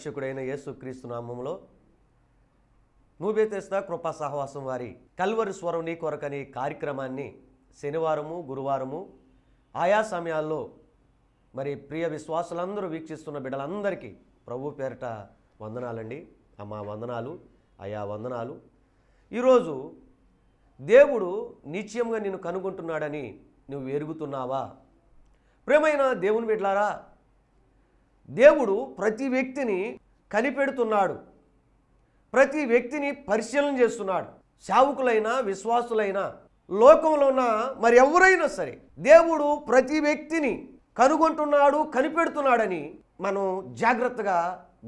రక్షకుడైన యేసుక్రీస్తు నామంలో నూబేతేస్త కృపా సహవాసం వారి కల్వరి స్వరం నీ కొరకని కార్యక్రమాన్ని శనివారము గురువారము ఆయా సమయాల్లో మరి ప్రియ విశ్వాసులందరూ వీక్షిస్తున్న బిడ్డలందరికీ ప్రభు పేరిట వందనాలండి అమ్మా వందనాలు ఆయా వందనాలు ఈరోజు దేవుడు నిత్యంగా నిన్ను కనుగొంటున్నాడని నువ్వు ఎరుగుతున్నావా ప్రేమైన దేవుని బిడ్లారా దేవుడు ప్రతి వ్యక్తిని కనిపెడుతున్నాడు ప్రతి వ్యక్తిని పరిశీలన చేస్తున్నాడు శావుకులైనా విశ్వాసులైనా లోకంలో ఉన్న మరి ఎవరైనా సరే దేవుడు ప్రతి వ్యక్తిని కనుగొంటున్నాడు కనిపెడుతున్నాడని మనం జాగ్రత్తగా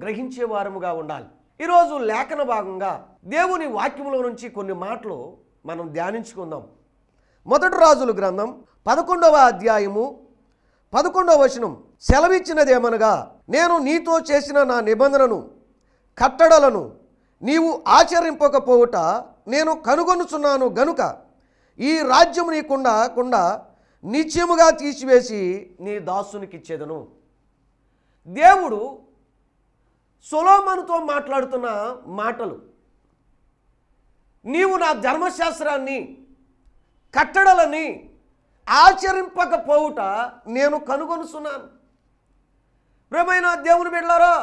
గ్రహించే వారముగా ఉండాలి ఈరోజు లేఖన భాగంగా దేవుని వాక్యంలో నుంచి కొన్ని మాటలు మనం ధ్యానించుకుందాం మొదటి రాజుల గ్రంథం పదకొండవ అధ్యాయము పదకొండవ వచనం సెలవిచ్చినదేమనగా నేను నీతో చేసిన నా నిబంధనను కట్టడలను నీవు ఆచరింపకపోవుట నేను కనుగొనుచున్నాను గనుక ఈ రాజ్యం నీకుండా కుండా నిత్యముగా తీసివేసి నీ దాసునికి ఇచ్చేదను దేవుడు సొలోమనుతో మాట్లాడుతున్న మాటలు నీవు నా ధర్మశాస్త్రాన్ని కట్టడలని ఆచరింపకపోవుట నేను కనుగొనుచున్నాను ప్రేమైన దేవుని బిడ్డలారా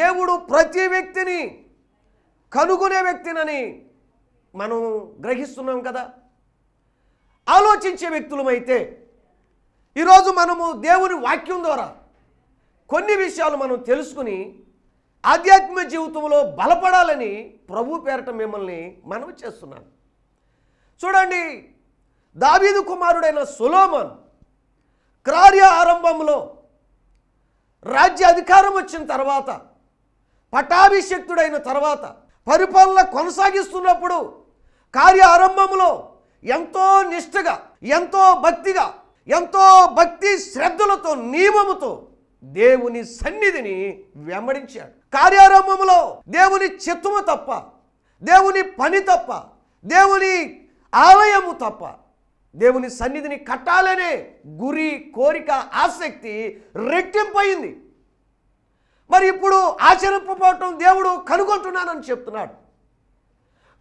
దేవుడు ప్రతి వ్యక్తిని కనుగొనే వ్యక్తినని మనం గ్రహిస్తున్నాం కదా ఆలోచించే వ్యక్తులమైతే ఈరోజు మనము దేవుని వాక్యం ద్వారా కొన్ని విషయాలు మనం తెలుసుకుని ఆధ్యాత్మిక జీవితంలో బలపడాలని ప్రభు పేరట మిమ్మల్ని మనం చేస్తున్నాను చూడండి దావీదు కుమారుడైన సులోమన్ కార్య ఆరంభంలో రాజ్య అధికారం వచ్చిన తర్వాత పటాభిషక్తుడైన తర్వాత పరిపాలన కొనసాగిస్తున్నప్పుడు ఆరంభంలో ఎంతో నిష్ఠగా ఎంతో భక్తిగా ఎంతో భక్తి శ్రద్ధలతో నియమముతో దేవుని సన్నిధిని వెంబడించాడు కార్యారంభంలో దేవుని చిత్తము తప్ప దేవుని పని తప్ప దేవుని ఆలయము తప్ప దేవుని సన్నిధిని కట్టాలనే గురి కోరిక ఆసక్తి రెట్టింపయింది మరి ఇప్పుడు ఆచరింపబోవటం దేవుడు కనుగొంటున్నానని చెప్తున్నాడు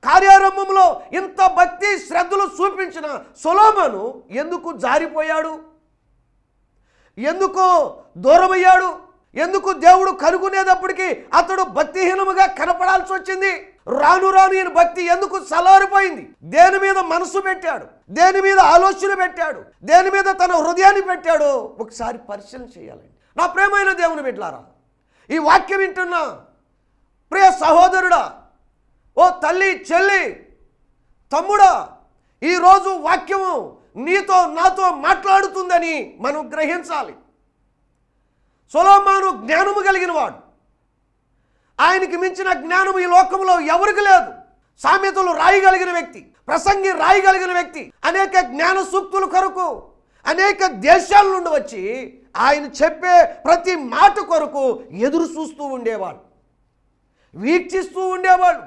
కార్యారంభంలో ఇంత భక్తి శ్రద్ధలు చూపించిన సులోమను ఎందుకు జారిపోయాడు ఎందుకు దూరమయ్యాడు ఎందుకు దేవుడు కనుగొనేటప్పటికీ అతడు భక్తిహీనముగా కనపడాల్సి వచ్చింది రాను రాను ఈయన భక్తి ఎందుకు సలారిపోయింది దేని మీద మనసు పెట్టాడు దేని మీద ఆలోచన పెట్టాడు దేని మీద తన హృదయాన్ని పెట్టాడు ఒకసారి పరిశీలన చేయాలండి నా ప్రేమైన దేవుని బిడ్డలారా ఈ వాక్యం వింటున్నా ప్రియ సహోదరుడా ఓ తల్లి చెల్లి తమ్ముడా ఈరోజు వాక్యము నీతో నాతో మాట్లాడుతుందని మనం గ్రహించాలి సులోమాను జ్ఞానము కలిగిన వాడు ఆయనకి మించిన జ్ఞానం ఈ లోకంలో ఎవరికి లేదు సామెతలు రాయగలిగిన వ్యక్తి ప్రసంగి రాయగలిగిన వ్యక్తి అనేక జ్ఞాన సూక్తులు కొరకు అనేక దేశాల నుండి వచ్చి ఆయన చెప్పే ప్రతి మాట కొరకు ఎదురు చూస్తూ ఉండేవాళ్ళు వీక్షిస్తూ ఉండేవాళ్ళు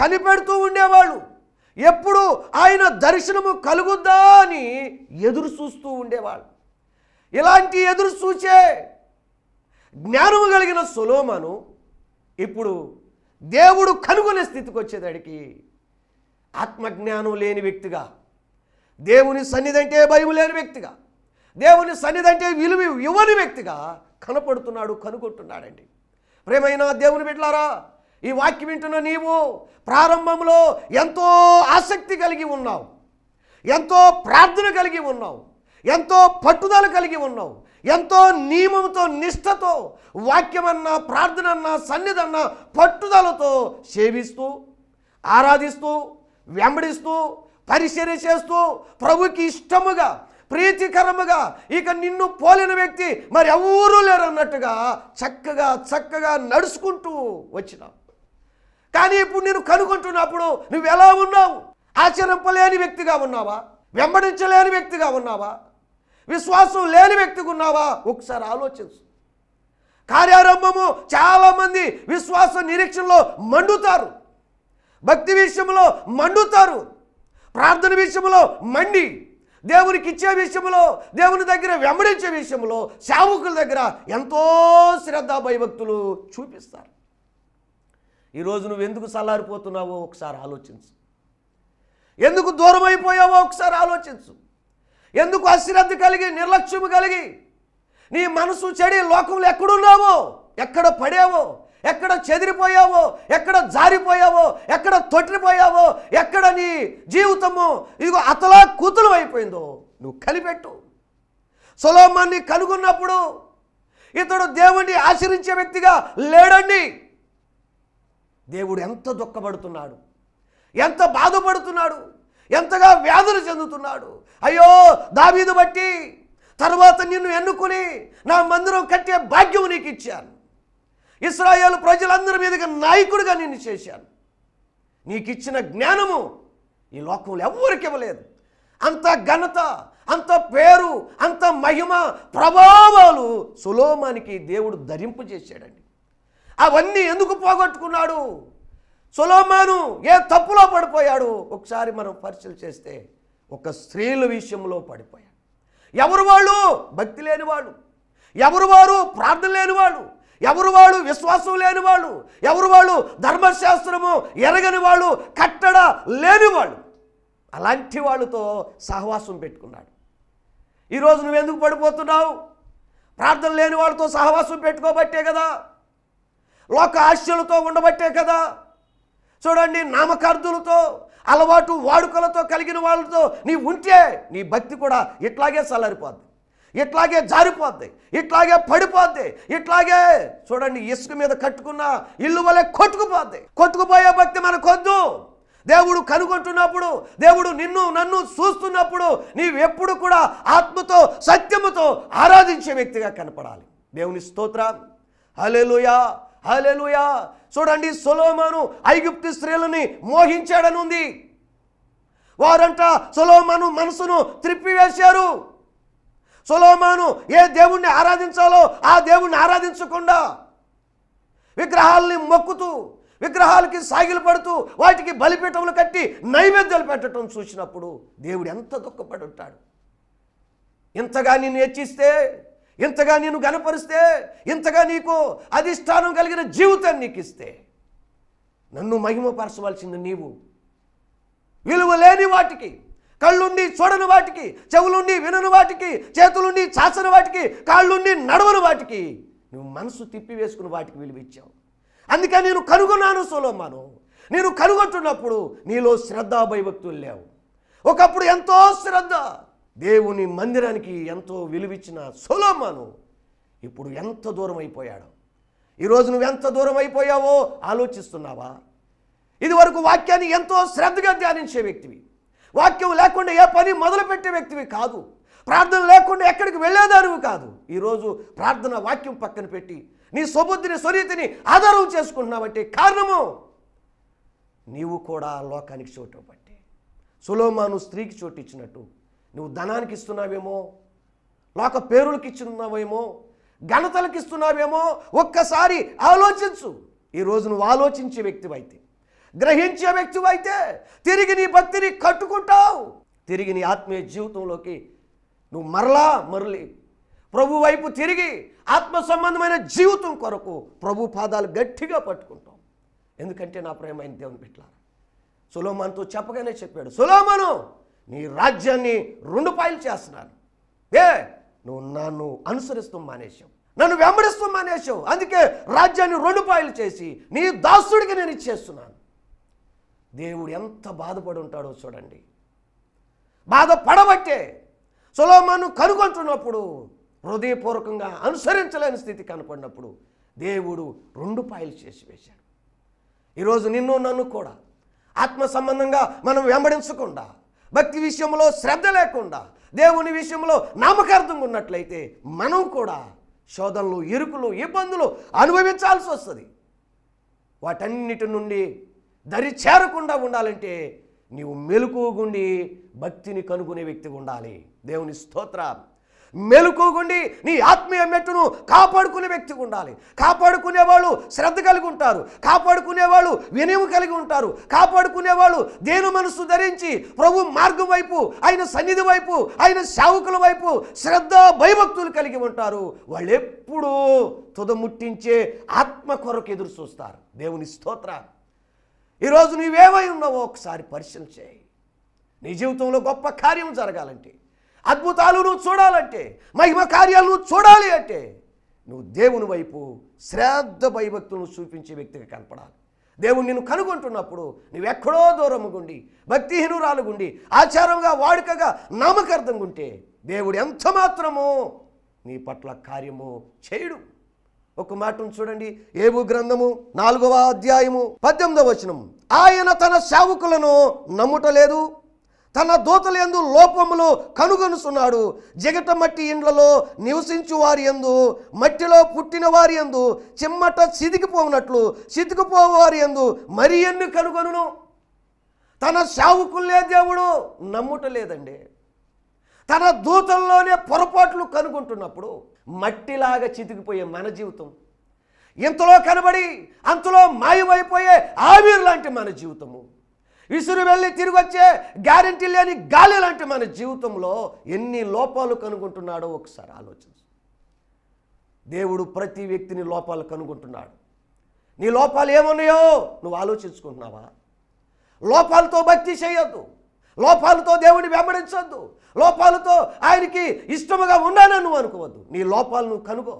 కనిపెడుతూ ఉండేవాళ్ళు ఎప్పుడు ఆయన దర్శనము కలుగుద్దా అని ఎదురు చూస్తూ ఉండేవాళ్ళు ఇలాంటి ఎదురు చూచే జ్ఞానము కలిగిన సులోమను ఇప్పుడు దేవుడు కనుగొనే స్థితికి వచ్చేదాడికి ఆత్మజ్ఞానం లేని వ్యక్తిగా దేవుని సన్నిధి అంటే భయం లేని వ్యక్తిగా దేవుని సన్నిధి అంటే విలువ ఇవ్వని వ్యక్తిగా కనపడుతున్నాడు కనుగొంటున్నాడండి ప్రేమైనా దేవుని బిడ్డలారా ఈ వాక్యం వింటున్న నీవు ప్రారంభంలో ఎంతో ఆసక్తి కలిగి ఉన్నావు ఎంతో ప్రార్థన కలిగి ఉన్నావు ఎంతో పట్టుదల కలిగి ఉన్నావు ఎంతో నియమంతో నిష్ఠతో వాక్యమన్నా ప్రార్థనన్నా సన్నిధన్నా పట్టుదలతో సేవిస్తూ ఆరాధిస్తూ వెంబడిస్తూ పరిచర్య చేస్తూ ప్రభుకి ఇష్టముగా ప్రీతికరముగా ఇక నిన్ను పోలిన వ్యక్తి మరి ఎవరూ లేరన్నట్టుగా చక్కగా చక్కగా నడుచుకుంటూ వచ్చినావు కానీ ఇప్పుడు నేను కనుగొంటున్నప్పుడు నువ్వు ఎలా ఉన్నావు ఆచరింపలేని వ్యక్తిగా ఉన్నావా వెంబడించలేని వ్యక్తిగా ఉన్నావా విశ్వాసం లేని వ్యక్తికి ఉన్నావా ఒకసారి ఆలోచించు కార్యారంభము చాలామంది విశ్వాస నిరీక్షణలో మండుతారు భక్తి విషయంలో మండుతారు ప్రార్థన విషయంలో మండి దేవునికి ఇచ్చే విషయంలో దేవుని దగ్గర వెంబడించే విషయంలో సేవకుల దగ్గర ఎంతో శ్రద్ధ భయభక్తులు చూపిస్తారు ఈరోజు నువ్వు ఎందుకు చల్లారిపోతున్నావో ఒకసారి ఆలోచించు ఎందుకు దూరం అయిపోయావో ఒకసారి ఆలోచించు ఎందుకు అశ్రద్ధ కలిగి నిర్లక్ష్యం కలిగి నీ మనసు చెడి లోకంలో ఎక్కడున్నావో ఎక్కడ పడేవో ఎక్కడ చెదిరిపోయావో ఎక్కడ జారిపోయావో ఎక్కడ తొట్టిపోయావో ఎక్కడ నీ జీవితము ఇదిగో అతలా కూతులు అయిపోయిందో నువ్వు కనిపెట్టు సులోమాన్ని కనుగొన్నప్పుడు ఇతడు దేవుణ్ణి ఆశ్రయించే వ్యక్తిగా లేడండి దేవుడు ఎంత దుఃఖపడుతున్నాడు ఎంత బాధపడుతున్నాడు ఎంతగా వ్యాధులు చెందుతున్నాడు అయ్యో దావీదు బట్టి తర్వాత నిన్ను ఎన్నుకుని నా మందిరం కట్టే భాగ్యం నీకు ఇచ్చాను ఇస్రాయేల్ ప్రజలందరి మీదుగా నాయకుడిగా నిన్ను చేశాను నీకు ఇచ్చిన జ్ఞానము ఈ లోకంలో ఎవ్వరికి ఇవ్వలేదు అంత ఘనత అంత పేరు అంత మహిమ ప్రభావాలు సులోమానికి దేవుడు ధరింపు చేశాడండి అవన్నీ ఎందుకు పోగొట్టుకున్నాడు సొలోమాను ఏ తప్పులో పడిపోయాడు ఒకసారి మనం పరిశీలి చేస్తే ఒక స్త్రీల విషయంలో పడిపోయాడు ఎవరు వాళ్ళు భక్తి లేని వాళ్ళు ఎవరు వారు ప్రార్థన లేని వాళ్ళు ఎవరు వాళ్ళు విశ్వాసం లేని వాళ్ళు ఎవరు వాళ్ళు ధర్మశాస్త్రము ఎరగని వాళ్ళు కట్టడ లేని వాళ్ళు అలాంటి వాళ్ళతో సహవాసం పెట్టుకున్నాడు ఈరోజు నువ్వు ఎందుకు పడిపోతున్నావు ప్రార్థన లేని వాళ్ళతో సహవాసం పెట్టుకోబట్టే కదా లోక ఆశలతో ఉండబట్టే కదా చూడండి నామకార్థులతో అలవాటు వాడుకలతో కలిగిన వాళ్ళతో నీ ఉంటే నీ భక్తి కూడా ఇట్లాగే సలరిపోద్ది ఇట్లాగే జారిపోద్ది ఇట్లాగే పడిపోద్ది ఇట్లాగే చూడండి ఇసుక మీద కట్టుకున్న ఇల్లు వలె కొట్టుకుపోద్ది కొట్టుకుపోయే భక్తి మనకొద్దు దేవుడు కనుగొంటున్నప్పుడు దేవుడు నిన్ను నన్ను చూస్తున్నప్పుడు నీవెప్పుడు కూడా ఆత్మతో సత్యముతో ఆరాధించే వ్యక్తిగా కనపడాలి దేవుని స్తోత్ర హలెలుయా హలెలుయా చూడండి సొలోమాను ఐగుప్తి స్త్రీలని మోహించాడని ఉంది వారంట సొలోమాను మనసును త్రిప్పివేశారు సొలోమాను ఏ దేవుణ్ణి ఆరాధించాలో ఆ దేవుణ్ణి ఆరాధించకుండా విగ్రహాలని మొక్కుతూ విగ్రహాలకి సాగిలు పడుతూ వాటికి బలిపీఠములు కట్టి నైవేద్యాలు పెట్టడం చూసినప్పుడు దేవుడు ఎంత దుఃఖపడి ఉంటాడు ఇంతగా నిన్ను హెచ్చిస్తే ఇంతగా నేను గనపరిస్తే ఇంతగా నీకు అధిష్టానం కలిగిన జీవితాన్ని నీకు ఇస్తే నన్ను మహిమపరచవలసింది నీవు విలువ లేని వాటికి కళ్ళుండి చూడని వాటికి చెవులుండి వినని వాటికి చేతులుండి చాచని వాటికి కాళ్ళుండి నడవని వాటికి నువ్వు మనసు తిప్పివేసుకుని వాటికి విలువ ఇచ్చావు అందుకే నేను కనుగొన్నాను సోలోమాను నేను కనుగొంటున్నప్పుడు నీలో శ్రద్ధ భయభక్తులు లేవు ఒకప్పుడు ఎంతో శ్రద్ధ దేవుని మందిరానికి ఎంతో విలువిచ్చిన సొలోమాను ఇప్పుడు ఎంత దూరం అయిపోయాడు ఈరోజు నువ్వు ఎంత దూరం అయిపోయావో ఆలోచిస్తున్నావా ఇది వరకు వాక్యాన్ని ఎంతో శ్రద్ధగా ధ్యానించే వ్యక్తివి వాక్యం లేకుండా ఏ పని మొదలుపెట్టే వ్యక్తివి కాదు ప్రార్థన లేకుండా ఎక్కడికి వెళ్ళేదానివి కాదు ఈరోజు ప్రార్థన వాక్యం పక్కన పెట్టి నీ స్వబుద్ధిని స్వరీతిని ఆదరం చేసుకుంటున్నావంటే కారణము నీవు కూడా లోకానికి చోటు పట్టి సులోమాను స్త్రీకి చోటు ఇచ్చినట్టు నువ్వు ధనానికి ఇస్తున్నావేమో లోక పేరులకి ఇచ్చున్నావేమో ఘనతలకు ఇస్తున్నావేమో ఒక్కసారి ఆలోచించు ఈరోజు నువ్వు ఆలోచించే వ్యక్తివైతే గ్రహించే వ్యక్తివైతే తిరిగి నీ భక్తిని కట్టుకుంటావు తిరిగి నీ ఆత్మీయ జీవితంలోకి నువ్వు మరలా మరలి ప్రభు వైపు తిరిగి ఆత్మ సంబంధమైన జీవితం కొరకు ప్రభు పాదాలు గట్టిగా పట్టుకుంటాం ఎందుకంటే నా ప్రేమైన దేవుని పెట్టారు సులోమాన్తో చెప్పగానే చెప్పాడు సులోమను నీ రాజ్యాన్ని రెండు పాయలు చేస్తున్నాను ఏ నువ్వు నన్ను అనుసరిస్తూ మానేశావు నన్ను వెంబడిస్తూ మానేశావు అందుకే రాజ్యాన్ని రెండు పాయలు చేసి నీ దాసుడికి నేను ఇచ్చేస్తున్నాను దేవుడు ఎంత బాధపడి ఉంటాడో చూడండి బాధపడబట్టే సులోమాను కనుగొంటున్నప్పుడు హృదయపూర్వకంగా అనుసరించలేని స్థితి కనపడినప్పుడు దేవుడు రెండు పాయలు చేసి వేశాడు ఈరోజు నిన్ను నన్ను కూడా ఆత్మ సంబంధంగా మనం వెంబడించకుండా భక్తి విషయంలో శ్రద్ధ లేకుండా దేవుని విషయంలో నమ్మకార్థంగా ఉన్నట్లయితే మనం కూడా శోధనలు ఇరుకులు ఇబ్బందులు అనుభవించాల్సి వస్తుంది వాటన్నిటి నుండి దరి చేరకుండా ఉండాలంటే నీవు మెలకుగుండి భక్తిని కనుగొనే వ్యక్తిగా ఉండాలి దేవుని స్తోత్రం మెలుకోకుండి నీ ఆత్మీయ మెట్టును కాపాడుకునే వ్యక్తి ఉండాలి కాపాడుకునేవాళ్ళు శ్రద్ధ కలిగి ఉంటారు కాపాడుకునేవాళ్ళు వినయము కలిగి ఉంటారు కాపాడుకునేవాళ్ళు దేని మనస్సు ధరించి ప్రభు మార్గం వైపు ఆయన సన్నిధి వైపు ఆయన సేవకుల వైపు శ్రద్ధ భయభక్తులు కలిగి ఉంటారు వాళ్ళు ఎప్పుడూ తుదముట్టించే ఆత్మ కొరకు ఎదురు చూస్తారు దేవుని స్తోత్ర ఈరోజు నీవేమై ఉన్నావో ఒకసారి పరిశీలన చేయి నీ జీవితంలో గొప్ప కార్యం జరగాలంటే అద్భుతాలు నువ్వు చూడాలంటే మహిమ కార్యాలు నువ్వు చూడాలి అంటే నువ్వు దేవుని వైపు శ్రాద్ధ భయభక్తులను చూపించే వ్యక్తిగా కనపడాలి దేవుడు నిన్ను కనుగొంటున్నప్పుడు నువ్వు ఎక్కడో దూరముగుండి భక్తిహీనురాలుగుండి ఆచారంగా వాడుకగా నామకార్థం ఉంటే దేవుడు ఎంత మాత్రమో నీ పట్ల కార్యము చేయడు ఒక మాటను చూడండి ఏవు గ్రంథము నాలుగవ అధ్యాయము పద్దెనిమిదవ వచనం ఆయన తన సేవకులను నమ్ముటలేదు తన దూతల ఎందు లోపములు కనుగొనుచున్నాడు జగట మట్టి ఇండ్లలో నివసించు వారి ఎందు మట్టిలో పుట్టిన వారి ఎందు చిమ్మట చితికిపోనట్లు చితికిపోవారి ఎందు మరి ఎన్ని కనుగొనును తన శావుకులే దేవుడు నమ్ముట లేదండి తన దూతల్లోనే పొరపాట్లు కనుగొంటున్నప్పుడు మట్టిలాగా చితికిపోయే మన జీవితం ఇంతలో కనబడి అంతలో మాయమైపోయే ఆవిర్ లాంటి మన జీవితము విసురు వెళ్ళి తిరిగి వచ్చే గ్యారంటీ లేని గాలి లాంటి మన జీవితంలో ఎన్ని లోపాలు కనుగొంటున్నాడో ఒకసారి ఆలోచించు దేవుడు ప్రతి వ్యక్తిని లోపాలు కనుగొంటున్నాడు నీ లోపాలు ఏమున్నాయో నువ్వు ఆలోచించుకుంటున్నావా లోపాలతో భక్తి చేయొద్దు లోపాలతో దేవుడిని వెంబడించొద్దు లోపాలతో ఆయనకి ఇష్టముగా ఉన్నానని నువ్వు అనుకోవద్దు నీ లోపాలు నువ్వు కనుగో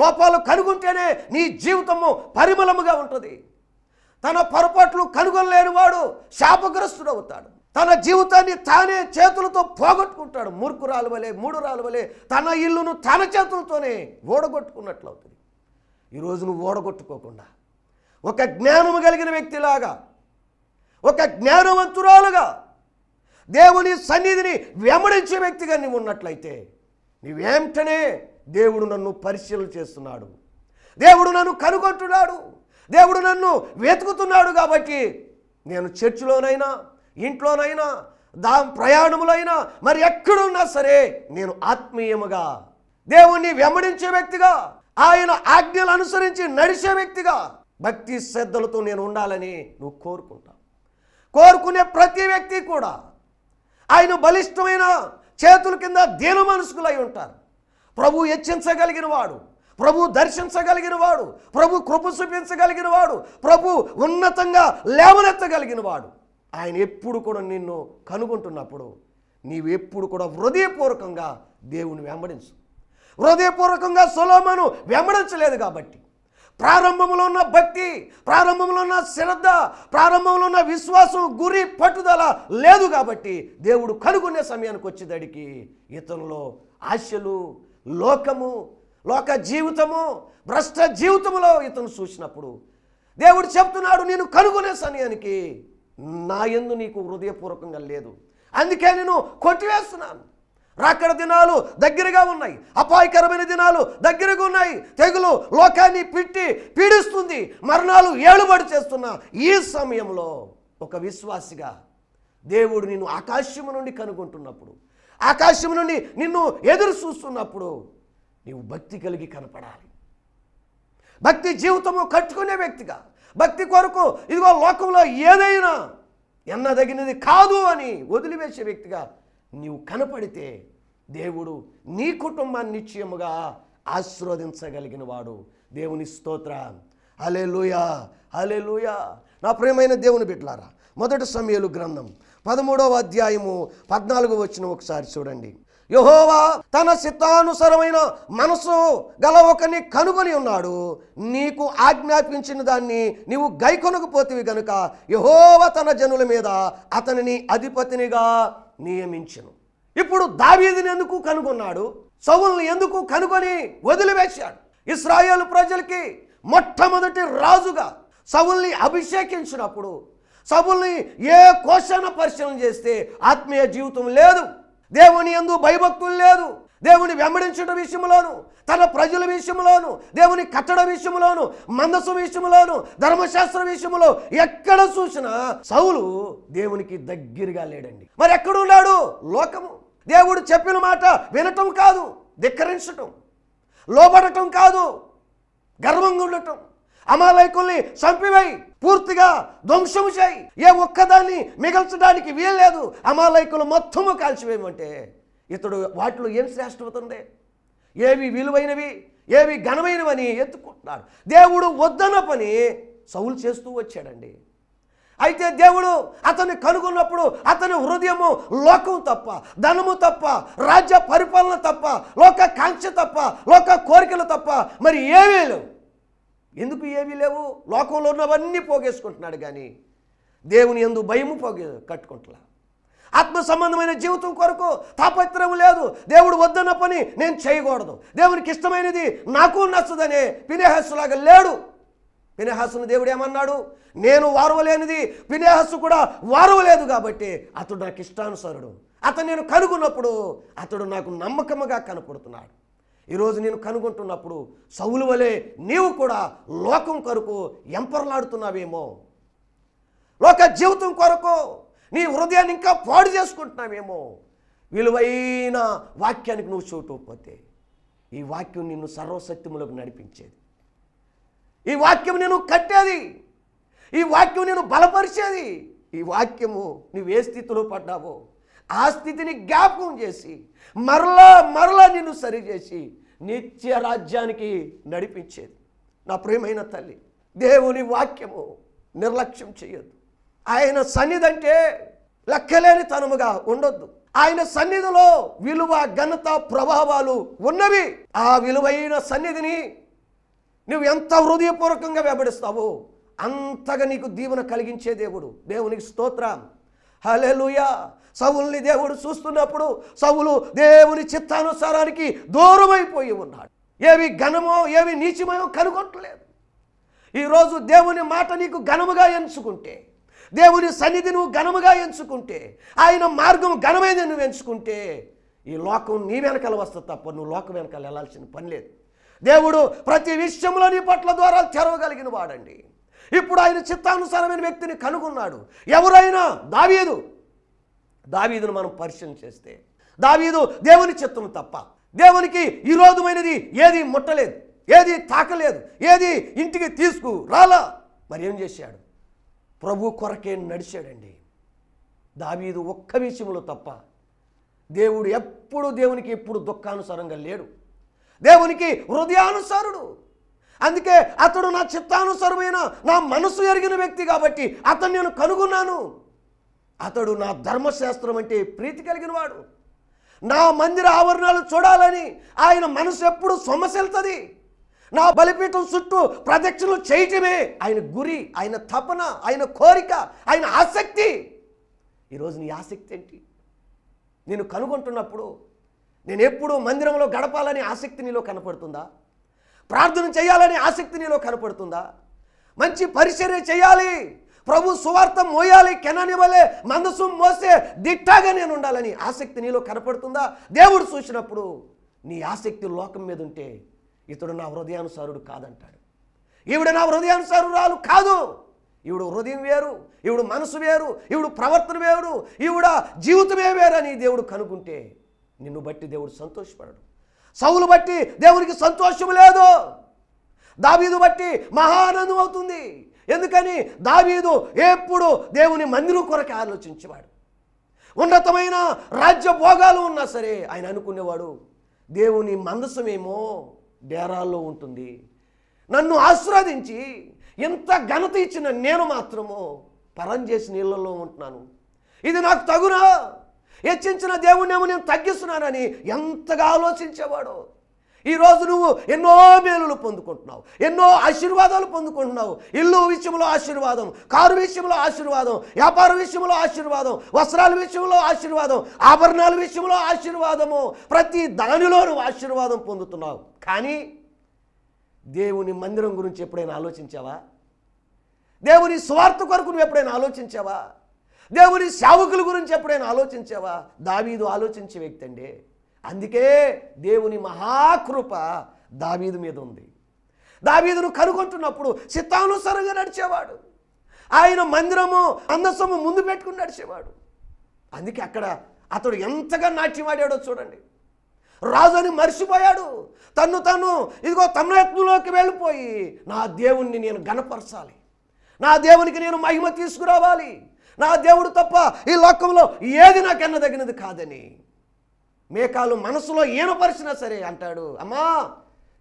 లోపాలు కనుగొంటేనే నీ జీవితము పరిమళముగా ఉంటుంది తన పొరపాట్లు కనుగొనలేనివాడు శాపగ్రస్తుడవుతాడు తన జీవితాన్ని తానే చేతులతో పోగొట్టుకుంటాడు మురుకు రాలువలే మూడు రాలువలే తన ఇల్లును తన చేతులతోనే ఓడగొట్టుకున్నట్లవుతుంది ఈరోజు నువ్వు ఓడగొట్టుకోకుండా ఒక జ్ఞానము కలిగిన వ్యక్తిలాగా ఒక జ్ఞానవంతురాలుగా దేవుని సన్నిధిని వెంబడించే వ్యక్తిగా నీవు ఉన్నట్లయితే నీవేంటనే దేవుడు నన్ను పరిశీలన చేస్తున్నాడు దేవుడు నన్ను కనుగొంటున్నాడు దేవుడు నన్ను వెతుకుతున్నాడు కాబట్టి నేను చర్చిలోనైనా ఇంట్లోనైనా దా ప్రయాణములైనా మరి ఎక్కడున్నా సరే నేను ఆత్మీయముగా దేవుణ్ణి వెంబడించే వ్యక్తిగా ఆయన ఆజ్ఞలు అనుసరించి నడిచే వ్యక్తిగా భక్తి శ్రద్ధలతో నేను ఉండాలని నువ్వు కోరుకుంటావు కోరుకునే ప్రతి వ్యక్తి కూడా ఆయన బలిష్టమైన చేతుల కింద దేను మనసుకులై ఉంటారు ప్రభు హెచ్చించగలిగిన వాడు ప్రభు దర్శించగలిగిన వాడు ప్రభు కృప చూపించగలిగిన వాడు ప్రభు ఉన్నతంగా లేవనెత్తగలిగిన వాడు ఆయన ఎప్పుడు కూడా నిన్ను కనుగొంటున్నప్పుడు నీవు ఎప్పుడు కూడా హృదయపూర్వకంగా దేవుని వెంబడించు హృదయపూర్వకంగా సులోమను వెంబడించలేదు కాబట్టి ప్రారంభంలో ఉన్న భక్తి ప్రారంభంలో ఉన్న శ్రద్ధ ప్రారంభంలో ఉన్న విశ్వాసం గురి పట్టుదల లేదు కాబట్టి దేవుడు కనుగొనే సమయానికి వచ్చేదడికి ఇతనిలో ఆశలు లోకము లోక జీవితము భ్రష్ట జీవితంలో ఇతను చూసినప్పుడు దేవుడు చెప్తున్నాడు నేను కనుగొనే సమయానికి నా ఎందు నీకు హృదయపూర్వకంగా లేదు అందుకే నేను కొట్టివేస్తున్నాను రాకడ దినాలు దగ్గరగా ఉన్నాయి అపాయకరమైన దినాలు దగ్గరగా ఉన్నాయి తెగులు లోకాన్ని పిట్టి పీడిస్తుంది మరణాలు ఏడుబడి చేస్తున్న ఈ సమయంలో ఒక విశ్వాసిగా దేవుడు నిన్ను ఆకాశము నుండి కనుగొంటున్నప్పుడు ఆకాశము నుండి నిన్ను ఎదురు చూస్తున్నప్పుడు నీవు భక్తి కలిగి కనపడాలి భక్తి జీవితము కట్టుకునే వ్యక్తిగా భక్తి కొరకు ఇదిగో లోకంలో ఏదైనా ఎన్నదగినది కాదు అని వదిలివేసే వ్యక్తిగా నీవు కనపడితే దేవుడు నీ కుటుంబాన్ని నిశ్చయముగా ఆశీర్వదించగలిగిన వాడు దేవుని స్తోత్ర హలే లూయా హలే లూయా నా ప్రియమైన దేవుని బిడ్డలారా మొదటి సమయలు గ్రంథం పదమూడవ అధ్యాయము పద్నాలుగు వచ్చిన ఒకసారి చూడండి యహోవా తన చిత్తానుసరమైన మనసు గల ఒకని కనుగొని ఉన్నాడు నీకు ఆజ్ఞాపించిన దాన్ని నీవు గైకొనకపోతివి గనుక యహోవ తన జనుల మీద అతనిని అధిపతినిగా నియమించను ఇప్పుడు దావీదిని ఎందుకు కనుగొన్నాడు సవుల్ని ఎందుకు కనుగొని వదిలివేశాడు ఇస్రాయేల్ ప్రజలకి మొట్టమొదటి రాజుగా సవుల్ని అభిషేకించినప్పుడు సవుల్ని ఏ కోశన పరిశీలన చేస్తే ఆత్మీయ జీవితం లేదు దేవుని ఎందు భయభక్తులు లేదు దేవుని వెంబడించడం విషయంలోను తన ప్రజల విషయంలోను దేవుని కట్టడ విషయంలోను మందసు విషయంలోను ధర్మశాస్త్ర విషయంలో ఎక్కడ చూసినా సౌలు దేవునికి దగ్గరగా లేడండి మరి ఎక్కడున్నాడు లోకము దేవుడు చెప్పిన మాట వినటం కాదు ధిక్కరించటం లోబడటం కాదు గర్వంగా ఉండటం అమాలయకుల్ని చంపివేయి పూర్తిగా ధ్వంసము చేయి ఏ ఒక్కదాన్ని మిగల్చడానికి వీల్లేదు అమాలయకులు మొత్తము కాల్చివేయమంటే ఇతడు వాటిలో ఏం శ్రేష్టమవుతుంది ఏవి విలువైనవి ఏవి ఘనమైనవని ఎత్తుకుంటున్నారు దేవుడు వద్దన పని సౌలు చేస్తూ వచ్చాడండి అయితే దేవుడు అతన్ని కనుగొన్నప్పుడు అతని హృదయము లోకం తప్ప ధనము తప్ప రాజ్య పరిపాలన తప్ప లోక కాంక్ష తప్ప లోక కోరికలు తప్ప మరి ఏమీ లేవు ఎందుకు ఏమీ లేవు లోకంలో ఉన్నవన్నీ పోగేసుకుంటున్నాడు కానీ దేవుని ఎందు భయము పోగే కట్టుకుంటున్నా ఆత్మ సంబంధమైన జీవితం కొరకు తాపత్రము లేదు దేవుడు వద్దన్న పని నేను చేయకూడదు దేవునికి ఇష్టమైనది నాకు నచ్చదనే పినేహస్సులాగా లేడు పినేహస్సును దేవుడు ఏమన్నాడు నేను వారవలేనిది పినేహస్సు కూడా వారవలేదు కాబట్టి అతడు నాకు ఇష్టానుసరుడు అతను నేను కనుగొన్నప్పుడు అతడు నాకు నమ్మకముగా కనపడుతున్నాడు ఈరోజు నేను కనుగొంటున్నప్పుడు సౌలు వలె నీవు కూడా లోకం కొరకు ఎంపరలాడుతున్నావేమో లోక జీవితం కొరకు నీ హృదయాన్ని ఇంకా పాడు చేసుకుంటున్నావేమో విలువైన వాక్యానికి నువ్వు చూడకపోతే ఈ వాక్యం నిన్ను సర్వసత్యములకు నడిపించేది ఈ వాక్యం నేను కట్టేది ఈ వాక్యం నేను బలపరిచేది ఈ వాక్యము నువ్వు ఏ స్థితిలో పడ్డావో ఆ స్థితిని జ్ఞాపకం చేసి మరలా మరలా నిన్ను సరిచేసి నిత్య రాజ్యానికి నడిపించేది నా ప్రేమైన తల్లి దేవుని వాక్యము నిర్లక్ష్యం చేయొద్దు ఆయన సన్నిధి అంటే లెక్కలేని తనముగా ఉండొద్దు ఆయన సన్నిధిలో విలువ ఘనత ప్రభావాలు ఉన్నవి ఆ విలువైన సన్నిధిని నువ్వు ఎంత హృదయపూర్వకంగా వెంబడిస్తావో అంతగా నీకు దీవెన కలిగించే దేవుడు దేవునికి స్తోత్రం హలెలుయా సవుల్ని దేవుడు చూస్తున్నప్పుడు సవులు దేవుని చిత్తానుసారానికి దూరమైపోయి ఉన్నాడు ఏవి ఘనమో ఏవి నీచమయో కనుగొట్టలేదు ఈరోజు దేవుని మాట నీకు ఘనముగా ఎంచుకుంటే దేవుని సన్నిధి నువ్వు ఘనముగా ఎంచుకుంటే ఆయన మార్గం ఘనమైనది నువ్వు ఎంచుకుంటే ఈ లోకం నీ వెనకాల వస్తుంది తప్ప నువ్వు లోకం వెనకాల వెళ్ళాల్సిన పని లేదు దేవుడు ప్రతి విషయంలో నీ పట్ల ద్వారా తెరవగలిగిన వాడండి ఇప్పుడు ఆయన చిత్తానుసారమైన వ్యక్తిని కనుగొన్నాడు ఎవరైనా దావీదు దావీదును మనం పరిశీలన చేస్తే దావీదు దేవుని చిత్తం తప్ప దేవునికి రోజుమైనది ఏది ముట్టలేదు ఏది తాకలేదు ఏది ఇంటికి తీసుకు రాలా మరి ఏం చేశాడు ప్రభు కొరకే నడిచాడండి దావీదు ఒక్క విషయంలో తప్ప దేవుడు ఎప్పుడు దేవునికి ఎప్పుడు దుఃఖానుసారంగా లేడు దేవునికి హృదయానుసారుడు అందుకే అతడు నా చిత్తానుసరమైన నా మనసు ఎరిగిన వ్యక్తి కాబట్టి అతను నేను కనుగొన్నాను అతడు నా ధర్మశాస్త్రం అంటే ప్రీతి కలిగిన వాడు నా మందిర ఆవరణాలు చూడాలని ఆయన మనసు ఎప్పుడు సొమ్మసెళ్తుంది నా బలిపీఠం చుట్టూ ప్రదక్షిణలు చేయటమే ఆయన గురి ఆయన తపన ఆయన కోరిక ఆయన ఆసక్తి ఈరోజు నీ ఆసక్తి ఏంటి నేను కనుగొంటున్నప్పుడు నేను ఎప్పుడూ మందిరంలో గడపాలని ఆసక్తి నీలో కనపడుతుందా ప్రార్థన చేయాలనే ఆసక్తి నీలో కనపడుతుందా మంచి పరిచర్య చేయాలి ప్రభు సువార్థం మోయాలి కెననివ్వలే మనసు మోసే దిట్టాగా నేను ఉండాలని ఆసక్తి నీలో కనపడుతుందా దేవుడు చూసినప్పుడు నీ ఆసక్తి లోకం మీద ఉంటే ఇతడు నా హృదయానుసారుడు కాదంటాడు ఈవిడ నా హృదయానుసారురాలు కాదు ఈవిడ హృదయం వేరు ఈవిడ మనసు వేరు ఈవిడ ప్రవర్తన వేరు ఈవిడ జీవితమే వేరని దేవుడు కనుకుంటే నిన్ను బట్టి దేవుడు సంతోషపడడు సౌలు బట్టి దేవునికి సంతోషం లేదు దావీదు బట్టి మహానందం అవుతుంది ఎందుకని దావీదు ఎప్పుడు దేవుని మందిరం కొరకే ఆలోచించేవాడు ఉన్నతమైన రాజ్య భోగాలు ఉన్నా సరే ఆయన అనుకునేవాడు దేవుని మందసమేమో డేరాల్లో ఉంటుంది నన్ను ఆస్వాదించి ఇంత ఘనత ఇచ్చిన నేను మాత్రము పరం చేసి నీళ్ళల్లో ఉంటున్నాను ఇది నాకు తగునా హెచ్చించిన దేవుణ్ణేమో నేను తగ్గిస్తున్నానని ఎంతగా ఆలోచించేవాడు ఈరోజు నువ్వు ఎన్నో మేలులు పొందుకుంటున్నావు ఎన్నో ఆశీర్వాదాలు పొందుకుంటున్నావు ఇల్లు విషయంలో ఆశీర్వాదం కారు విషయంలో ఆశీర్వాదం వ్యాపార విషయంలో ఆశీర్వాదం వస్త్రాల విషయంలో ఆశీర్వాదం ఆభరణాల విషయంలో ఆశీర్వాదము ప్రతి దానిలో నువ్వు ఆశీర్వాదం పొందుతున్నావు కానీ దేవుని మందిరం గురించి ఎప్పుడైనా ఆలోచించావా దేవుని స్వార్థ కొరకు నువ్వు ఎప్పుడైనా ఆలోచించావా దేవుని సేవకుల గురించి ఎప్పుడైనా ఆలోచించావా దావీదు ఆలోచించే వ్యక్తి అండి అందుకే దేవుని మహాకృప దావీదు మీద ఉంది దావీదును కనుగొంటున్నప్పుడు చిత్తానుసారంగా నడిచేవాడు ఆయన మందిరము అందసము ముందు పెట్టుకుని నడిచేవాడు అందుకే అక్కడ అతడు ఎంతగా నాట్యమాడాడో చూడండి రాజుని మర్చిపోయాడు తను తను ఇదిగో యత్నంలోకి వెళ్ళిపోయి నా దేవుణ్ణి నేను గనపరచాలి నా దేవునికి నేను మహిమ తీసుకురావాలి నా దేవుడు తప్ప ఈ లోకంలో ఏది నాకు ఎన్నదగినది కాదని మేకాలు మనసులో ఈనపరిచినా సరే అంటాడు అమ్మా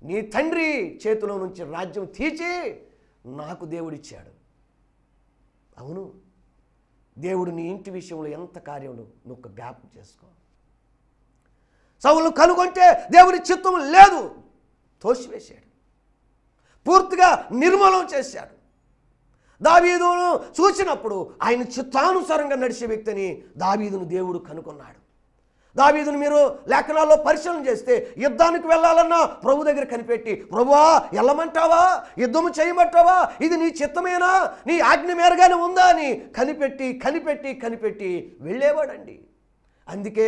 నీ తండ్రి చేతిలో నుంచి రాజ్యం తీచి నాకు దేవుడిచ్చాడు అవును దేవుడు నీ ఇంటి విషయంలో ఎంత కార్యములు నువ్వు జ్ఞాపం చేసుకో సవులు కనుగొంటే దేవుడి చిత్తం లేదు తోసివేశాడు పూర్తిగా నిర్మూలం చేశాడు దావీదును చూసినప్పుడు ఆయన చిత్తానుసారంగా నడిచే వ్యక్తిని దావీదును దేవుడు కనుగొన్నాడు దావీదును మీరు లేఖనాల్లో పరిశీలన చేస్తే యుద్ధానికి వెళ్ళాలన్నా ప్రభు దగ్గర కనిపెట్టి ప్రభువా వెళ్ళమంటావా యుద్ధము చేయమంటావా ఇది నీ చిత్తమేనా నీ ఆజ్ఞ మేరగానే ఉందా అని కనిపెట్టి కనిపెట్టి కనిపెట్టి వెళ్ళేవాడండి అందుకే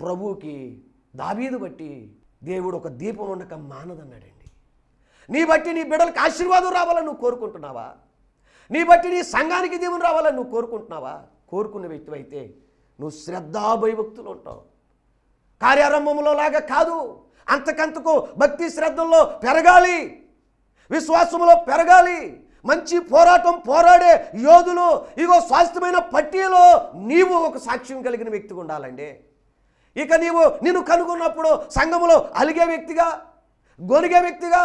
ప్రభువుకి దావీదు బట్టి దేవుడు ఒక దీపం ఉండక మానదన్నాడండి నీ బట్టి నీ బిడ్డలకు ఆశీర్వాదం రావాలని నువ్వు కోరుకుంటున్నావా నీ బట్టి నీ సంఘానికి దేవుని రావాలని నువ్వు కోరుకుంటున్నావా కోరుకున్న వ్యక్తి అయితే నువ్వు శ్రద్ధాభయభక్తులు ఉంటావు కార్యారంభంలో లాగా కాదు అంతకంతకు భక్తి శ్రద్ధల్లో పెరగాలి విశ్వాసంలో పెరగాలి మంచి పోరాటం పోరాడే యోధులు ఇగో స్వాస్థ్యమైన పట్టీలో నీవు ఒక సాక్ష్యం కలిగిన వ్యక్తిగా ఉండాలండి ఇక నీవు నిన్ను కనుగొన్నప్పుడు సంఘములో అలిగే వ్యక్తిగా గొనిగే వ్యక్తిగా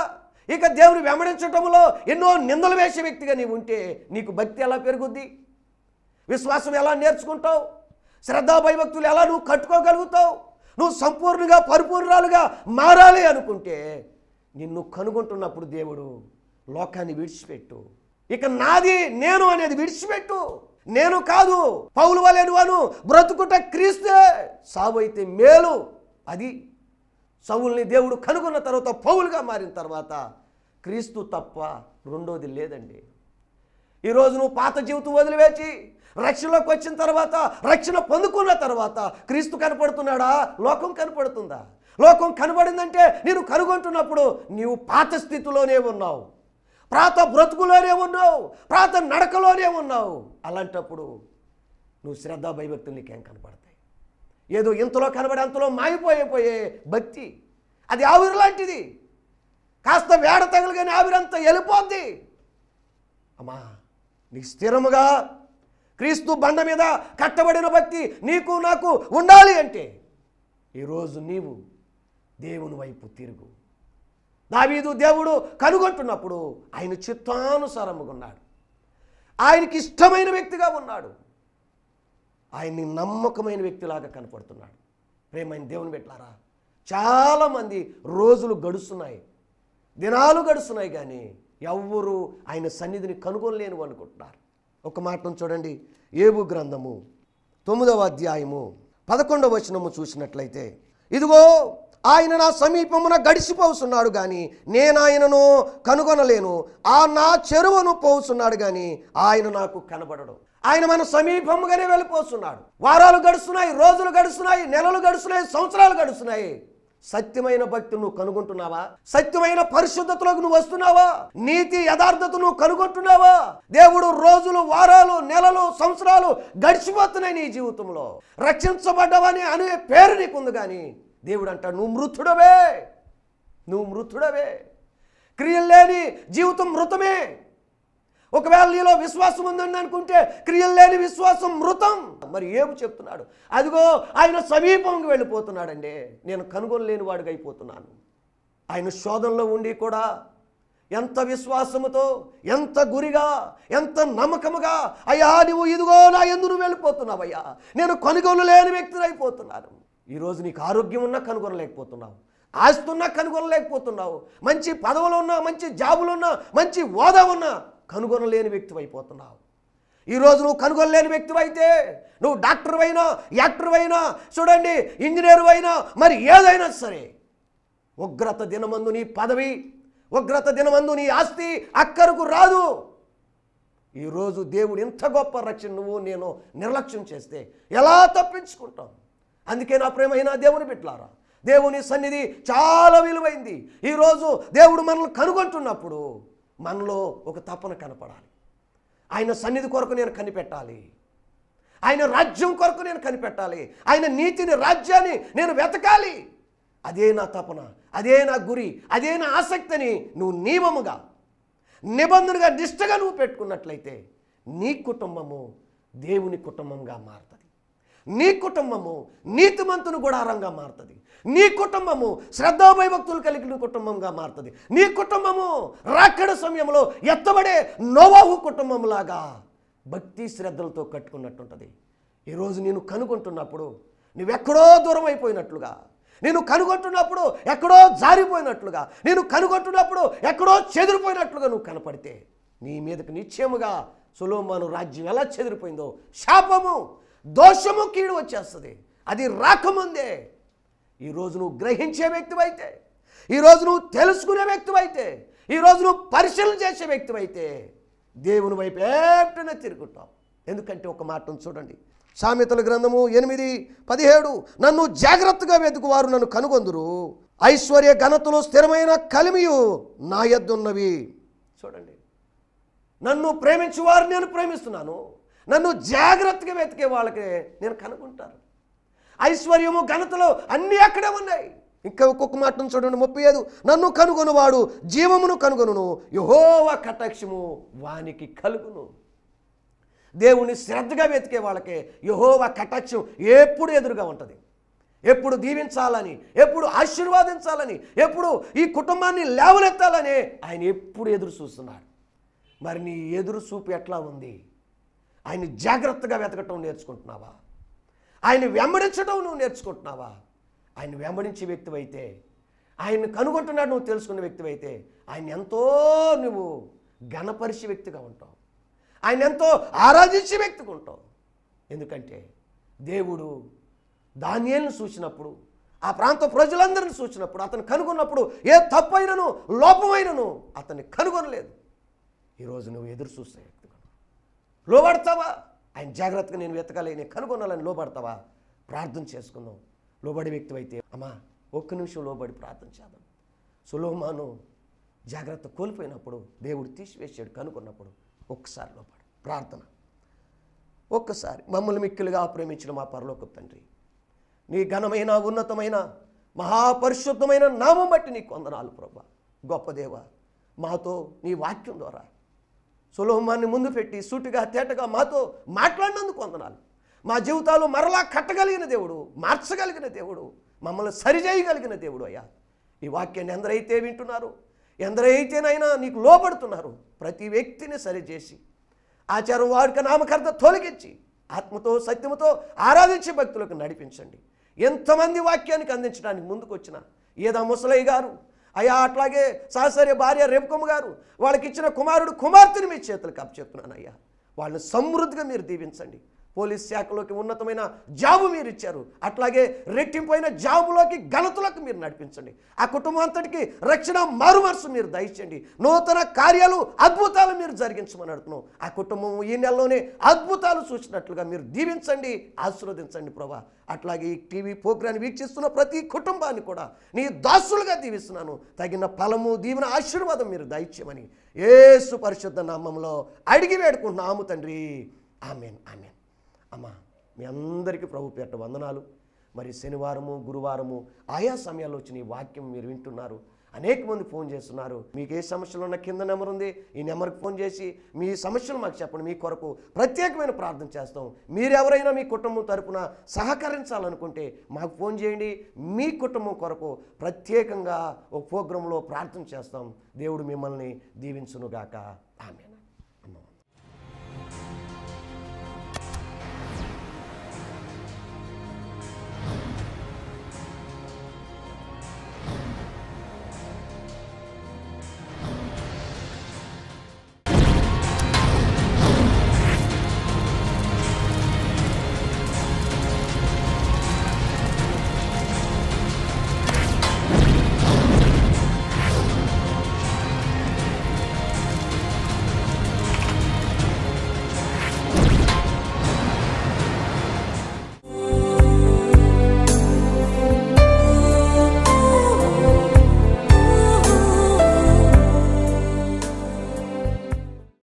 ఇక దేవుని వెంబడించటంలో ఎన్నో నిందలు వేసే వ్యక్తిగా నీవు ఉంటే నీకు భక్తి ఎలా పెరుగుద్ది విశ్వాసం ఎలా నేర్చుకుంటావు శ్రద్ధాభయభక్తులు ఎలా నువ్వు కట్టుకోగలుగుతావు నువ్వు సంపూర్ణంగా పరిపూర్ణాలుగా మారాలి అనుకుంటే నిన్ను కనుగొంటున్నప్పుడు దేవుడు లోకాన్ని విడిచిపెట్టు ఇక నాది నేను అనేది విడిచిపెట్టు నేను కాదు పౌలు వలెను అను బ్రతుకుట క్రీస్తే అయితే మేలు అది సవుల్ని దేవుడు కనుగొన్న తర్వాత పౌలుగా మారిన తర్వాత క్రీస్తు తప్ప రెండోది లేదండి ఈరోజు నువ్వు పాత జీవితం వదిలివేసి రక్షణలోకి వచ్చిన తర్వాత రక్షణ పొందుకున్న తర్వాత క్రీస్తు కనపడుతున్నాడా లోకం కనపడుతుందా లోకం కనబడిందంటే నేను కనుగొంటున్నప్పుడు నీవు పాత స్థితిలోనే ఉన్నావు ప్రాత బ్రతుకులోనే ఉన్నావు ప్రాత నడకలోనే ఉన్నావు అలాంటప్పుడు నువ్వు శ్రద్ధ భయభక్తులు నీకేం కనపడతావు ఏదో ఇంతలో కనబడి అంతలో మాయిపోయిపోయే భక్తి అది ఆవిరి లాంటిది కాస్త వేడ తగలుగానే ఆవిరంతా వెళ్ళిపోద్ది అమ్మా నీ స్థిరముగా క్రీస్తు బండ మీద కట్టబడిన భక్తి నీకు నాకు ఉండాలి అంటే ఈరోజు నీవు దేవుని వైపు తిరుగు దావీదు దేవుడు కనుగొంటున్నప్పుడు ఆయన చిత్తానుసారముగా ఉన్నాడు ఆయనకి ఇష్టమైన వ్యక్తిగా ఉన్నాడు ఆయన్ని నమ్మకమైన వ్యక్తిలాగా కనపడుతున్నాడు ప్రేమైన దేవుని పెట్టారా చాలామంది రోజులు గడుస్తున్నాయి దినాలు గడుస్తున్నాయి కానీ ఎవ్వరూ ఆయన సన్నిధిని కనుగొనలేను అనుకుంటున్నారు ఒక మాటను చూడండి ఏబు గ్రంథము తొమ్మిదవ అధ్యాయము పదకొండవ వచనము చూసినట్లయితే ఇదిగో ఆయన నా సమీపమున గడిచిపోతున్నాడు కానీ నేను ఆయనను కనుగొనలేను ఆ నా చెరువును పోతున్నాడు కానీ ఆయన నాకు కనబడడు ఆయన మన సమీపంగానే వెళ్ళిపోతున్నాడు వారాలు గడుస్తున్నాయి రోజులు గడుస్తున్నాయి నెలలు గడుస్తున్నాయి సంవత్సరాలు గడుస్తున్నాయి సత్యమైన భక్తి నువ్వు కనుగొంటున్నావా సత్యమైన పరిశుద్ధతలోకి నువ్వు వస్తున్నావా నీతి యథార్థత నువ్వు కనుగొంటున్నావా దేవుడు రోజులు వారాలు నెలలు సంవత్సరాలు గడిచిపోతున్నాయి నీ జీవితంలో రక్షించబడ్డవని అనే పేరు నీకుంది కానీ దేవుడు అంట నువ్వు మృతుడవే నువ్వు మృతుడవే క్రియలు లేని జీవితం మృతమే ఒకవేళ నీలో విశ్వాసం ఉందండి అనుకుంటే క్రియలు లేని విశ్వాసం మృతం మరి ఏమి చెప్తున్నాడు అదిగో ఆయన సమీపంకి వెళ్ళిపోతున్నాడండి నేను కనుగొనలేని వాడికి అయిపోతున్నాను ఆయన శోధనలో ఉండి కూడా ఎంత విశ్వాసముతో ఎంత గురిగా ఎంత నమ్మకముగా అయ్యా నువ్వు ఇదిగో నా ఎందుకు వెళ్ళిపోతున్నావయ్యా నేను కనుగొనలేని వ్యక్తిని అయిపోతున్నాను ఈరోజు నీకు ఆరోగ్యం ఉన్నా కనుగొనలేకపోతున్నావు ఆస్తున్నా కనుగొనలేకపోతున్నావు మంచి పదవులు ఉన్నా మంచి జాబులు ఉన్నా మంచి హోదా ఉన్నా కనుగొనలేని వ్యక్తి అయిపోతున్నావు ఈరోజు నువ్వు కనుగొనలేని వ్యక్తి అయితే నువ్వు డాక్టర్ అయినా యాక్టర్ అయినా చూడండి ఇంజనీర్ అయినా మరి ఏదైనా సరే ఉగ్రత దినమందు నీ పదవి ఉగ్రత దినమందు నీ ఆస్తి అక్కరకు రాదు ఈరోజు దేవుడు ఇంత గొప్ప రక్షణ నువ్వు నేను నిర్లక్ష్యం చేస్తే ఎలా తప్పించుకుంటాం అందుకే నా ప్రేమైన దేవుని పెట్టారా దేవుని సన్నిధి చాలా విలువైంది ఈరోజు దేవుడు మనల్ని కనుగొంటున్నప్పుడు మనలో ఒక తపన కనపడాలి ఆయన సన్నిధి కొరకు నేను కనిపెట్టాలి ఆయన రాజ్యం కొరకు నేను కనిపెట్టాలి ఆయన నీతిని రాజ్యాన్ని నేను వెతకాలి అదే నా తపన అదే నా గురి అదే నా ఆసక్తిని నువ్వు నియమముగా నిబంధనగా నిష్టగా నువ్వు పెట్టుకున్నట్లయితే నీ కుటుంబము దేవుని కుటుంబంగా మారుతుంది నీ కుటుంబము నీతిమంతుని గుడారంగా మారుతుంది నీ కుటుంబము శ్రద్ధాభయభక్తులు కలిగిన కుటుంబంగా మారుతుంది నీ కుటుంబము రాకడ సమయంలో ఎత్తబడే నోవాహు కుటుంబంలాగా భక్తి శ్రద్ధలతో కట్టుకున్నట్టుంటుంది ఈరోజు నేను కనుగొంటున్నప్పుడు నువ్వెక్కడో దూరం అయిపోయినట్లుగా నేను కనుగొంటున్నప్పుడు ఎక్కడో జారిపోయినట్లుగా నేను కనుగొంటున్నప్పుడు ఎక్కడో చెదిరిపోయినట్లుగా నువ్వు కనపడితే నీ మీదకు నిశ్చయముగా సులోమాను రాజ్యం ఎలా చెదిరిపోయిందో శాపము దోషము కీడు వచ్చేస్తుంది అది రాకముందే ఈరోజు నువ్వు గ్రహించే వ్యక్తివైతే ఈరోజు నువ్వు తెలుసుకునే వ్యక్తివైతే ఈరోజు నువ్వు పరిశీలన చేసే వ్యక్తివైతే దేవుని వైపు ఏటనే తిరుగుతావు ఎందుకంటే ఒక మాట చూడండి సామెతల గ్రంథము ఎనిమిది పదిహేడు నన్ను జాగ్రత్తగా వారు నన్ను కనుగొందురు ఐశ్వర్య ఘనతలు స్థిరమైన కలిమియు నా ఎద్దున్నవి చూడండి నన్ను ప్రేమించువారు నేను ప్రేమిస్తున్నాను నన్ను జాగ్రత్తగా వెతికే వాళ్ళకి నేను కనుగొంటాను ఐశ్వర్యము ఘనతలు అన్నీ అక్కడే ఉన్నాయి ఇంకా ఒక్కొక్క మాటను చూడండి ముప్పై ఐదు నన్ను కనుగొనువాడు జీవమును కనుగొనును యహోవ కటాక్షము వానికి కలుగును దేవుని శ్రద్ధగా వెతికే వాళ్ళకే యహోవ కటాక్షం ఎప్పుడు ఎదురుగా ఉంటుంది ఎప్పుడు దీవించాలని ఎప్పుడు ఆశీర్వాదించాలని ఎప్పుడు ఈ కుటుంబాన్ని లేవనెత్తాలని ఆయన ఎప్పుడు ఎదురు చూస్తున్నాడు మరి నీ ఎదురు చూపు ఎట్లా ఉంది ఆయన జాగ్రత్తగా వెతకటం నేర్చుకుంటున్నావా ఆయన వెంబడించడం నువ్వు నేర్చుకుంటున్నావా ఆయన వెంబడించే వ్యక్తివైతే ఆయన్ని కనుగొంటున్నాడు నువ్వు తెలుసుకున్న వ్యక్తివైతే ఆయన ఎంతో నువ్వు ఘనపరిచే వ్యక్తిగా ఉంటావు ఆయన ఎంతో ఆరాధించే వ్యక్తిగా ఉంటావు ఎందుకంటే దేవుడు ధాన్యాలను చూసినప్పుడు ఆ ప్రాంత ప్రజలందరిని చూసినప్పుడు అతను కనుగొన్నప్పుడు ఏ తప్పైనను లోపమైనను అతన్ని కనుగొనలేదు ఈరోజు నువ్వు ఎదురు చూసే లోబడతావా ఆయన జాగ్రత్తగా నేను వెతకాలి నేను కనుగొనాలని లోబడతావా ప్రార్థన చేసుకుందాం లోబడి వ్యక్తి అయితే అమ్మా ఒక్క నిమిషం లోబడి ప్రార్థన చేద్దాం సులోమాను జాగ్రత్త కోల్పోయినప్పుడు దేవుడు తీసివేసాడు కనుక్కున్నప్పుడు ఒక్కసారి లోపడు ప్రార్థన ఒక్కసారి మమ్మల్ని మిక్కిలుగా ప్రేమించిన మా పరలోక తండ్రి నీ ఘనమైన ఉన్నతమైన మహాపరిశుద్ధమైన నామం బట్టి నీ కొందనాలు ప్రభా గొప్ప దేవ మాతో నీ వాక్యం ద్వారా సులోహమాన్ని ముందు పెట్టి సూటిగా తేటగా మాతో మాట్లాడినందుకు వందనాలు మా జీవితాలు మరలా కట్టగలిగిన దేవుడు మార్చగలిగిన దేవుడు మమ్మల్ని సరిచేయగలిగిన దేవుడు అయ్యా ఈ వాక్యాన్ని ఎందరైతే వింటున్నారు ఎందరైతేనైనా నీకు లోపడుతున్నారు ప్రతి వ్యక్తిని సరిచేసి ఆచారం వారిక నామకర్త తొలగించి ఆత్మతో సత్యముతో ఆరాధించే భక్తులకు నడిపించండి ఎంతమంది వాక్యానికి అందించడానికి ముందుకు వచ్చిన ఏదా ముసలయ్య గారు అయ్యా అట్లాగే సహసరి భార్య రేపుకొమ్మ గారు వాళ్ళకి ఇచ్చిన కుమారుడు కుమార్తెని మీ చేతులకు అప్పచెప్తున్నాను అయ్యా వాళ్ళని సమృద్ధిగా మీరు దీవించండి పోలీస్ శాఖలోకి ఉన్నతమైన జాబు మీరు ఇచ్చారు అట్లాగే రెట్టింపైన జాబులోకి ఘనతలకు మీరు నడిపించండి ఆ కుటుంబం అంతటికి రక్షణ మరుమరుసు మీరు దయచండి నూతన కార్యాలు అద్భుతాలు మీరు జరిగించమని అడుగుతున్నాం ఆ కుటుంబం ఈ నెలలోనే అద్భుతాలు చూసినట్లుగా మీరు దీవించండి ఆశీర్వదించండి ప్రభా అట్లాగే ఈ టీవీ ప్రోగ్రాన్ని వీక్షిస్తున్న ప్రతి కుటుంబాన్ని కూడా నీ దాసులుగా దీవిస్తున్నాను తగిన ఫలము దీవెన ఆశీర్వాదం మీరు దయచేయమని ఏసు పరిశుద్ధ నామంలో అడిగి వేడుకుంటున్నాము తండ్రి ఆమెన్ ఆమెన్ అమ్మ మీ అందరికీ ప్రభు పేట వందనాలు మరి శనివారము గురువారము ఆయా సమయాల్లో వచ్చిన ఈ వాక్యం మీరు వింటున్నారు అనేక మంది ఫోన్ చేస్తున్నారు మీకు ఏ సమస్యలు ఉన్న కింద నెంబర్ ఉంది ఈ నెంబర్కి ఫోన్ చేసి మీ సమస్యలు మాకు చెప్పండి మీ కొరకు ప్రత్యేకమైన ప్రార్థన చేస్తాం మీరెవరైనా మీ కుటుంబం తరపున సహకరించాలనుకుంటే మాకు ఫోన్ చేయండి మీ కుటుంబం కొరకు ప్రత్యేకంగా ఒక ప్రోగ్రాంలో ప్రార్థన చేస్తాం దేవుడు మిమ్మల్ని దీవించునుగాక ఆమె